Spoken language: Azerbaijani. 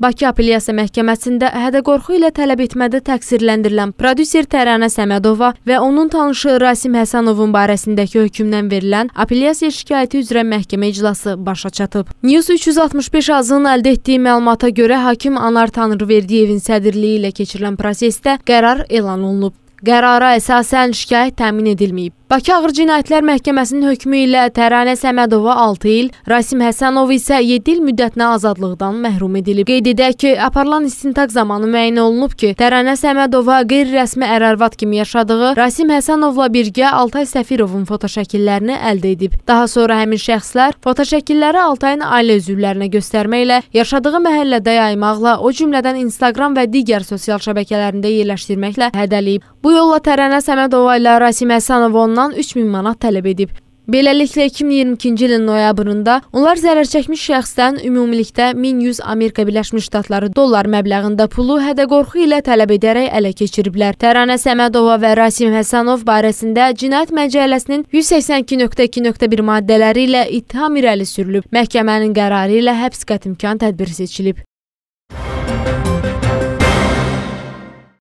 Bakı Apellyasiya Məhkəməsində hədə-qorxu ilə tələb etmədə təqsirləndirilən prodüser Təranə Səmədova və onun tanışı Rasim Həsənovun barəsindəki hökmdən verilən apellyasiya şikayəti üzrə məhkəmə iclası başa çatıb. News 365 azının əldə etdiyi məlumata görə hakim Anar Tanrıverdiyevin sədrliyi ilə keçirilən prosesdə qərar elan olunub. Qərara əsasən şikayət təmin edilməyib. Bakı Ağır Cinayətlər Məhkəməsinin hökmü ilə Təranə Səmədova 6 il, Rasim Həsənov isə 7 il müddətinə azadlıqdan məhrum edilib. Qeyd edək ki, aparılan istintaq zamanı müəyyən olunub ki, Təranə Səmədova qeyri-rəsmi ərarvat kimi yaşadığı Rasim Həsənovla birgə Altay Səfirovun fotoşəkillərini əldə edib. Daha sonra həmin şəxslər fotoşəkilləri Altayın ailə üzvlərinə göstərməklə, yaşadığı məhəllədə yaymaqla, o cümlədən Instagram və digər sosial şəbəkələrində yerləşdirməklə hədələyib. Bu Bu yolla Tərənə Səmədova ilə Rasim Həsənova ondan 3000 manat tələb edib. Beləliklə 2022-ci ilin noyabrında onlar zərər çəkmiş şəxsdən ümumilikdə 1100 Amerika Birləşmiş Ştatları dollar məbləğində pulu hədə-qorxu ilə tələb edərək ələ keçiriblər. Təranə Səmədova və Rasim Həsənov barəsində Cinayət Məcəlləsinin 182.2.1 maddələri ilə ittiham irəli sürülüb. Məhkəmənin qərarı ilə həbs qətimkan tədbiri seçilib. Müzik